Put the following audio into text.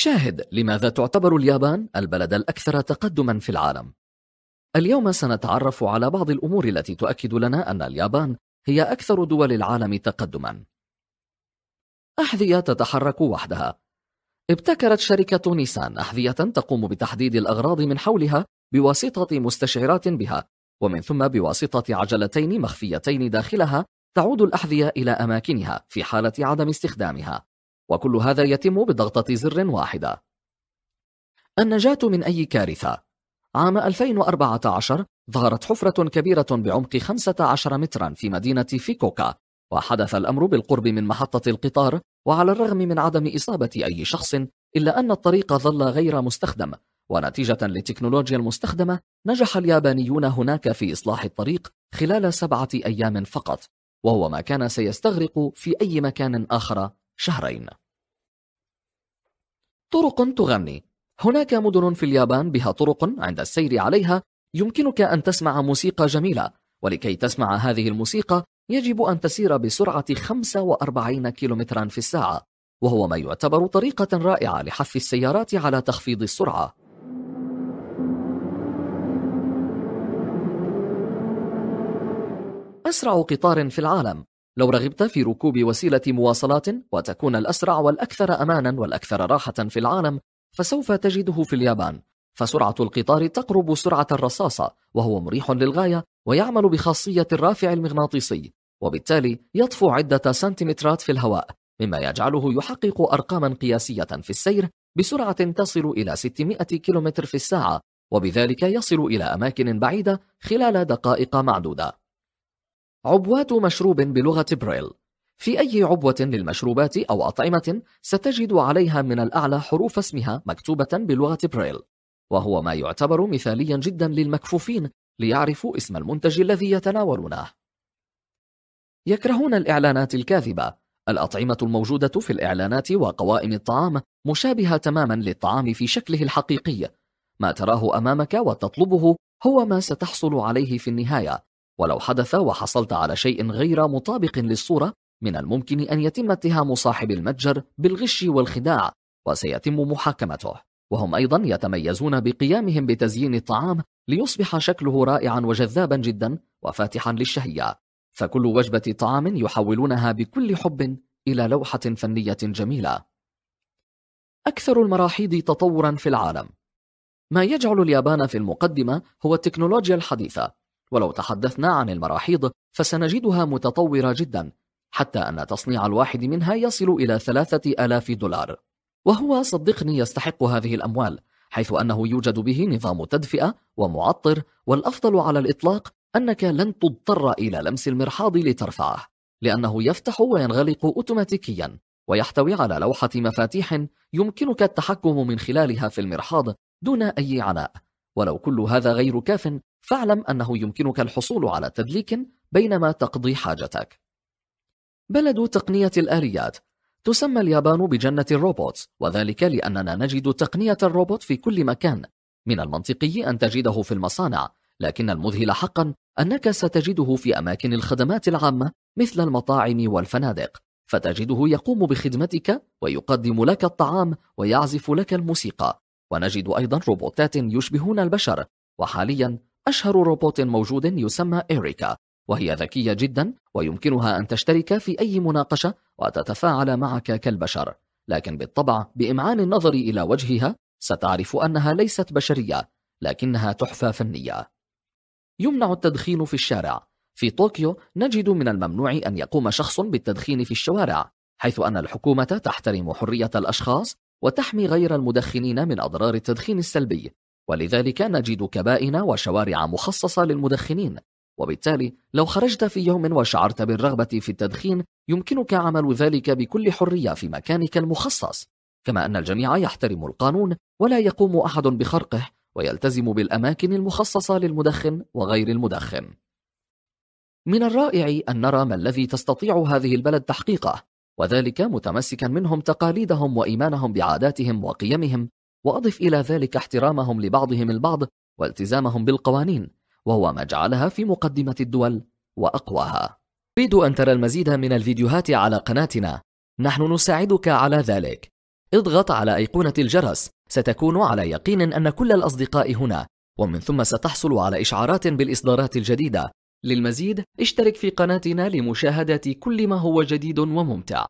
شاهد لماذا تعتبر اليابان البلد الأكثر تقدما في العالم اليوم سنتعرف على بعض الأمور التي تؤكد لنا أن اليابان هي أكثر دول العالم تقدما أحذية تتحرك وحدها ابتكرت شركة نيسان أحذية تقوم بتحديد الأغراض من حولها بواسطة مستشعرات بها ومن ثم بواسطة عجلتين مخفيتين داخلها تعود الأحذية إلى أماكنها في حالة عدم استخدامها وكل هذا يتم بضغطة زر واحدة النجاة من أي كارثة عام 2014 ظهرت حفرة كبيرة بعمق 15 مترا في مدينة فيكوكا وحدث الأمر بالقرب من محطة القطار وعلى الرغم من عدم إصابة أي شخص إلا أن الطريق ظل غير مستخدم ونتيجة للتكنولوجيا المستخدمة نجح اليابانيون هناك في إصلاح الطريق خلال سبعة أيام فقط وهو ما كان سيستغرق في أي مكان آخر شهرين طرق تغني هناك مدن في اليابان بها طرق عند السير عليها يمكنك أن تسمع موسيقى جميلة ولكي تسمع هذه الموسيقى يجب أن تسير بسرعة 45 كيلومترا في الساعة وهو ما يعتبر طريقة رائعة لحث السيارات على تخفيض السرعة أسرع قطار في العالم لو رغبت في ركوب وسيلة مواصلات وتكون الأسرع والأكثر أمانا والأكثر راحة في العالم فسوف تجده في اليابان فسرعة القطار تقرب سرعة الرصاصة وهو مريح للغاية ويعمل بخاصية الرافع المغناطيسي وبالتالي يطفو عدة سنتيمترات في الهواء مما يجعله يحقق أرقاما قياسية في السير بسرعة تصل إلى 600 كم في الساعة وبذلك يصل إلى أماكن بعيدة خلال دقائق معدودة عبوات مشروب بلغة بريل في أي عبوة للمشروبات أو أطعمة ستجد عليها من الأعلى حروف اسمها مكتوبة بلغة بريل وهو ما يعتبر مثاليا جدا للمكفوفين ليعرفوا اسم المنتج الذي يتناولونه يكرهون الإعلانات الكاذبة الأطعمة الموجودة في الإعلانات وقوائم الطعام مشابهة تماما للطعام في شكله الحقيقي ما تراه أمامك وتطلبه هو ما ستحصل عليه في النهاية ولو حدث وحصلت على شيء غير مطابق للصورة من الممكن أن يتم اتهام صاحب المتجر بالغش والخداع وسيتم محاكمته وهم أيضا يتميزون بقيامهم بتزيين الطعام ليصبح شكله رائعا وجذابا جدا وفاتحا للشهية فكل وجبة طعام يحولونها بكل حب إلى لوحة فنية جميلة أكثر المراحيض تطورا في العالم ما يجعل اليابان في المقدمة هو التكنولوجيا الحديثة ولو تحدثنا عن المراحيض فسنجدها متطورة جدا حتى أن تصنيع الواحد منها يصل إلى ثلاثة آلاف دولار وهو صدقني يستحق هذه الأموال حيث أنه يوجد به نظام تدفئة ومعطر والأفضل على الإطلاق أنك لن تضطر إلى لمس المرحاض لترفعه لأنه يفتح وينغلق أوتوماتيكيا ويحتوي على لوحة مفاتيح يمكنك التحكم من خلالها في المرحاض دون أي عناء ولو كل هذا غير كاف فاعلم أنه يمكنك الحصول على تدليك بينما تقضي حاجتك. بلد تقنية الآليات تسمى اليابان بجنة الروبوتس وذلك لأننا نجد تقنية الروبوت في كل مكان من المنطقي أن تجده في المصانع لكن المذهل حقا أنك ستجده في أماكن الخدمات العامة مثل المطاعم والفنادق فتجده يقوم بخدمتك ويقدم لك الطعام ويعزف لك الموسيقى ونجد أيضا روبوتات يشبهون البشر وحاليا أشهر روبوت موجود يسمى إيريكا وهي ذكية جدا ويمكنها أن تشترك في أي مناقشة وتتفاعل معك كالبشر لكن بالطبع بإمعان النظر إلى وجهها ستعرف أنها ليست بشرية لكنها تحفة فنية يمنع التدخين في الشارع في طوكيو نجد من الممنوع أن يقوم شخص بالتدخين في الشوارع حيث أن الحكومة تحترم حرية الأشخاص وتحمي غير المدخنين من أضرار التدخين السلبي ولذلك نجد كبائن وشوارع مخصصة للمدخنين وبالتالي لو خرجت في يوم وشعرت بالرغبة في التدخين يمكنك عمل ذلك بكل حرية في مكانك المخصص كما أن الجميع يحترم القانون ولا يقوم أحد بخرقه ويلتزم بالأماكن المخصصة للمدخن وغير المدخن من الرائع أن نرى ما الذي تستطيع هذه البلد تحقيقه وذلك متمسكا منهم تقاليدهم وإيمانهم بعاداتهم وقيمهم وأضف إلى ذلك احترامهم لبعضهم البعض والتزامهم بالقوانين وهو ما جعلها في مقدمة الدول وأقواها تريد أن ترى المزيد من الفيديوهات على قناتنا نحن نساعدك على ذلك اضغط على أيقونة الجرس ستكون على يقين أن كل الأصدقاء هنا ومن ثم ستحصل على إشعارات بالإصدارات الجديدة للمزيد اشترك في قناتنا لمشاهدة كل ما هو جديد وممتع